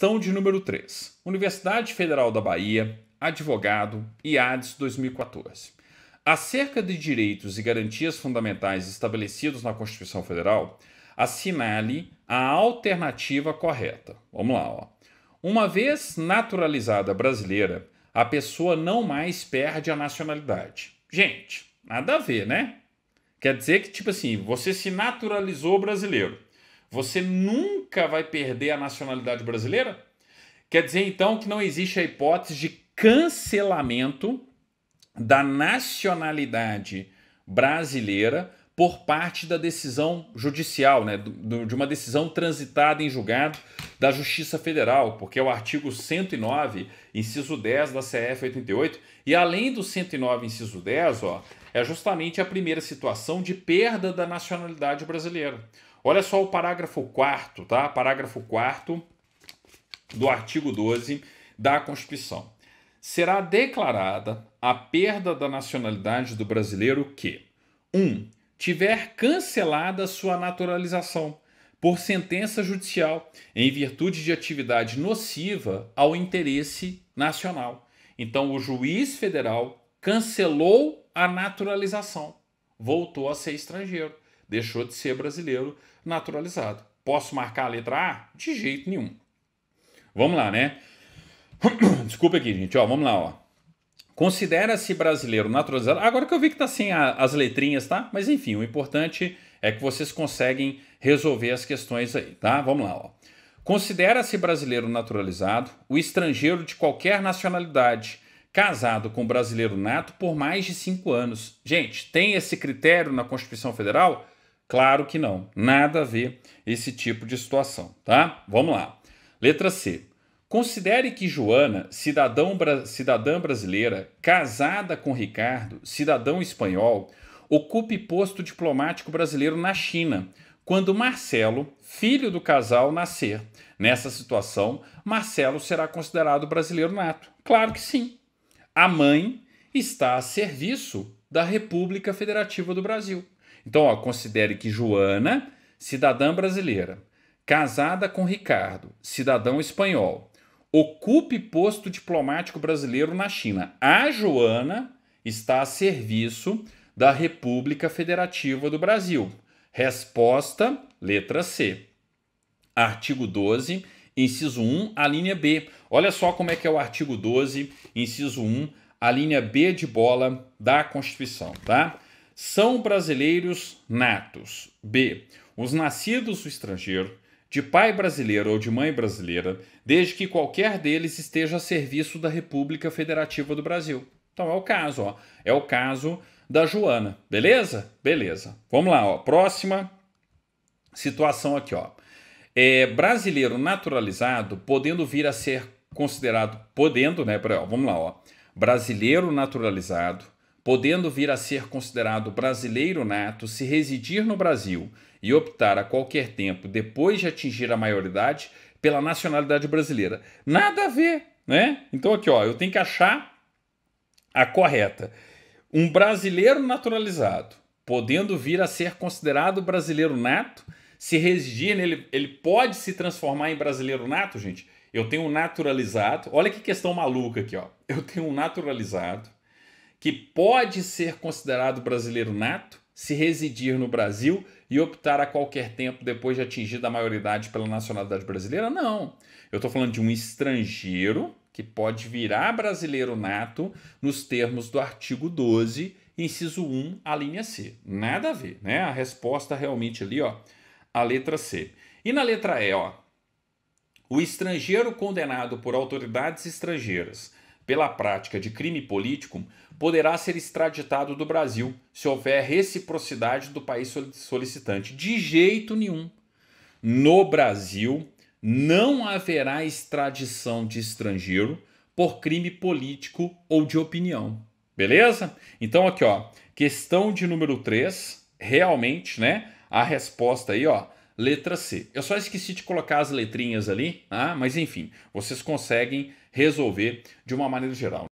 Questão de número 3. Universidade Federal da Bahia, advogado, IADES 2014. Acerca de direitos e garantias fundamentais estabelecidos na Constituição Federal, assinale a alternativa correta. Vamos lá, ó. Uma vez naturalizada brasileira, a pessoa não mais perde a nacionalidade. Gente, nada a ver, né? Quer dizer que, tipo assim, você se naturalizou brasileiro você nunca vai perder a nacionalidade brasileira? Quer dizer então que não existe a hipótese de cancelamento da nacionalidade brasileira por parte da decisão judicial, né, de uma decisão transitada em julgado da Justiça Federal, porque é o artigo 109, inciso 10 da CF 88, e além do 109, inciso 10, ó, é justamente a primeira situação de perda da nacionalidade brasileira. Olha só o parágrafo 4, tá? Parágrafo 4 do artigo 12 da Constituição. Será declarada a perda da nacionalidade do brasileiro que 1. Um, tiver cancelada sua naturalização por sentença judicial em virtude de atividade nociva ao interesse nacional. Então o juiz federal cancelou a naturalização, voltou a ser estrangeiro deixou de ser brasileiro naturalizado. Posso marcar a letra A? De jeito nenhum. Vamos lá, né? Desculpa aqui, gente. Ó, vamos lá, ó. Considera-se brasileiro naturalizado. Agora que eu vi que tá sem a, as letrinhas, tá? Mas enfim, o importante é que vocês conseguem resolver as questões aí, tá? Vamos lá, ó. Considera-se brasileiro naturalizado o estrangeiro de qualquer nacionalidade casado com brasileiro nato por mais de cinco anos. Gente, tem esse critério na Constituição Federal? Claro que não, nada a ver esse tipo de situação, tá? Vamos lá. Letra C. Considere que Joana, cidadão, cidadã brasileira, casada com Ricardo, cidadão espanhol, ocupe posto diplomático brasileiro na China, quando Marcelo, filho do casal, nascer. Nessa situação, Marcelo será considerado brasileiro nato. Claro que sim. A mãe está a serviço da República Federativa do Brasil. Então, ó, considere que Joana, cidadã brasileira, casada com Ricardo, cidadão espanhol, ocupe posto diplomático brasileiro na China. A Joana está a serviço da República Federativa do Brasil. Resposta, letra C. Artigo 12, inciso 1, a linha B. Olha só como é que é o artigo 12, inciso 1, a linha B de bola da Constituição, tá? são brasileiros natos. B. Os nascidos do estrangeiro, de pai brasileiro ou de mãe brasileira, desde que qualquer deles esteja a serviço da República Federativa do Brasil. Então é o caso, ó. É o caso da Joana, beleza? Beleza. Vamos lá, ó. Próxima situação aqui, ó. É, brasileiro naturalizado podendo vir a ser considerado podendo, né, pra, ó, vamos lá, ó. Brasileiro naturalizado podendo vir a ser considerado brasileiro nato se residir no Brasil e optar a qualquer tempo depois de atingir a maioridade pela nacionalidade brasileira. Nada a ver, né? Então aqui, ó, eu tenho que achar a correta. Um brasileiro naturalizado, podendo vir a ser considerado brasileiro nato, se residir nele, ele pode se transformar em brasileiro nato, gente. Eu tenho um naturalizado. Olha que questão maluca aqui, ó. Eu tenho um naturalizado que pode ser considerado brasileiro nato se residir no Brasil e optar a qualquer tempo depois de atingir a maioridade pela nacionalidade brasileira? Não. Eu estou falando de um estrangeiro que pode virar brasileiro nato nos termos do artigo 12, inciso 1, a linha C. Nada a ver, né? A resposta realmente ali, ó, a letra C. E na letra E, ó, o estrangeiro condenado por autoridades estrangeiras pela prática de crime político poderá ser extraditado do Brasil se houver reciprocidade do país solicitante. De jeito nenhum. No Brasil não haverá extradição de estrangeiro por crime político ou de opinião. Beleza? Então aqui, ó, questão de número 3, realmente, né? A resposta aí, ó, letra C. Eu só esqueci de colocar as letrinhas ali, ah, mas enfim, vocês conseguem resolver de uma maneira geral.